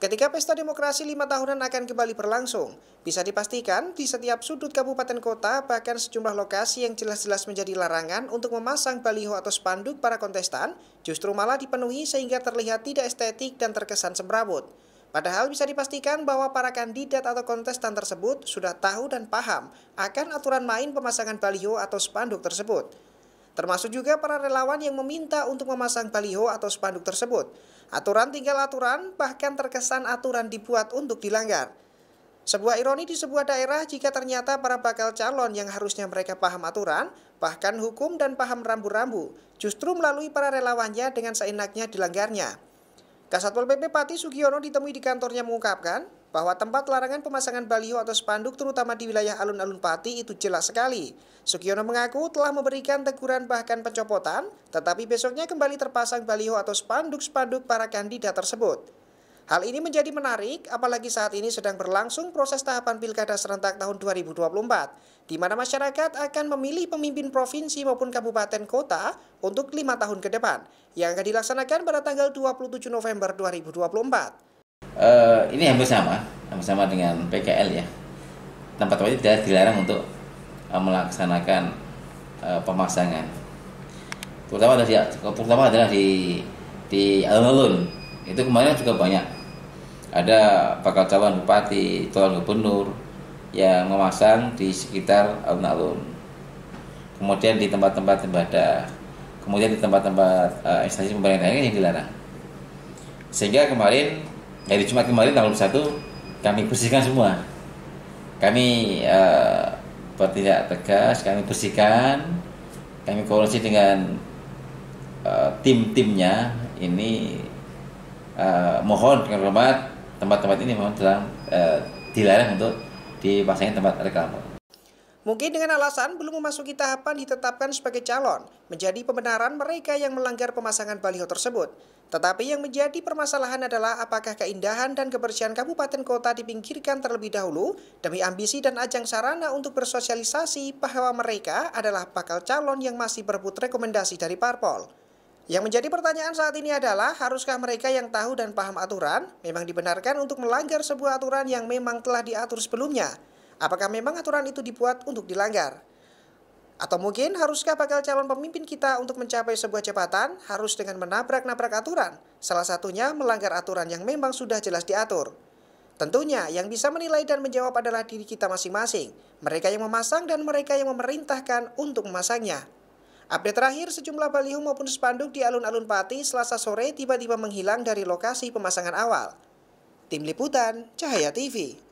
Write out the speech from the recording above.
Ketika pesta demokrasi lima tahunan akan kembali berlangsung, bisa dipastikan di setiap sudut kabupaten kota bahkan sejumlah lokasi yang jelas-jelas menjadi larangan untuk memasang baliho atau spanduk para kontestan justru malah dipenuhi sehingga terlihat tidak estetik dan terkesan semrawut. Padahal bisa dipastikan bahwa para kandidat atau kontestan tersebut sudah tahu dan paham akan aturan main pemasangan baliho atau spanduk tersebut. Termasuk juga para relawan yang meminta untuk memasang baliho atau spanduk tersebut. Aturan tinggal aturan, bahkan terkesan aturan dibuat untuk dilanggar. Sebuah ironi di sebuah daerah jika ternyata para bakal calon yang harusnya mereka paham aturan, bahkan hukum dan paham rambu-rambu, justru melalui para relawannya dengan seenaknya dilanggarnya. Kasatpol PP Pati Sugiono ditemui di kantornya mengungkapkan, bahwa tempat larangan pemasangan baliho atau spanduk terutama di wilayah alun-alun Pati itu jelas sekali. Sugiono mengaku telah memberikan teguran bahkan pencopotan, tetapi besoknya kembali terpasang baliho atau spanduk-spanduk para kandidat tersebut. Hal ini menjadi menarik apalagi saat ini sedang berlangsung proses tahapan pilkada serentak tahun 2024, di mana masyarakat akan memilih pemimpin provinsi maupun kabupaten kota untuk lima tahun ke depan, yang akan dilaksanakan pada tanggal 27 November 2024 uh, ini hampir sama, hampir sama dengan PKL ya. Tempat tempat itu tidak dilarang untuk uh, melaksanakan uh, pemasangan. Terutama adalah di, terutama adalah di di alun-alun itu kemarin juga banyak ada bakal calon bupati, calon gubernur yang memasang di sekitar alun-alun. Kemudian di tempat-tempat ibadah, kemudian di tempat-tempat uh, instansi pemerintah yang dilarang. Sehingga kemarin Eh, Dari Jumat kemarin tanggal satu kami bersihkan semua. Kami uh, bertindak tegas, kami bersihkan, kami koordinasi dengan uh, tim-timnya ini uh, mohon dengan hormat tempat-tempat ini mohon dalam uh, dilarang untuk dipasangin tempat reklame. Mungkin dengan alasan belum memasuki tahapan ditetapkan sebagai calon, menjadi pembenaran mereka yang melanggar pemasangan baliho tersebut. Tetapi yang menjadi permasalahan adalah apakah keindahan dan kebersihan kabupaten kota dipinggirkan terlebih dahulu demi ambisi dan ajang sarana untuk bersosialisasi bahwa mereka adalah bakal calon yang masih berebut rekomendasi dari parpol. Yang menjadi pertanyaan saat ini adalah, haruskah mereka yang tahu dan paham aturan memang dibenarkan untuk melanggar sebuah aturan yang memang telah diatur sebelumnya? Apakah memang aturan itu dibuat untuk dilanggar? Atau mungkin haruskah bakal calon pemimpin kita untuk mencapai sebuah jabatan harus dengan menabrak-nabrak aturan, salah satunya melanggar aturan yang memang sudah jelas diatur. Tentunya yang bisa menilai dan menjawab adalah diri kita masing-masing, mereka yang memasang dan mereka yang memerintahkan untuk memasangnya. Update terakhir, sejumlah baliho maupun spanduk di alun-alun Pati selasa sore tiba-tiba menghilang dari lokasi pemasangan awal. Tim Liputan, Cahaya TV.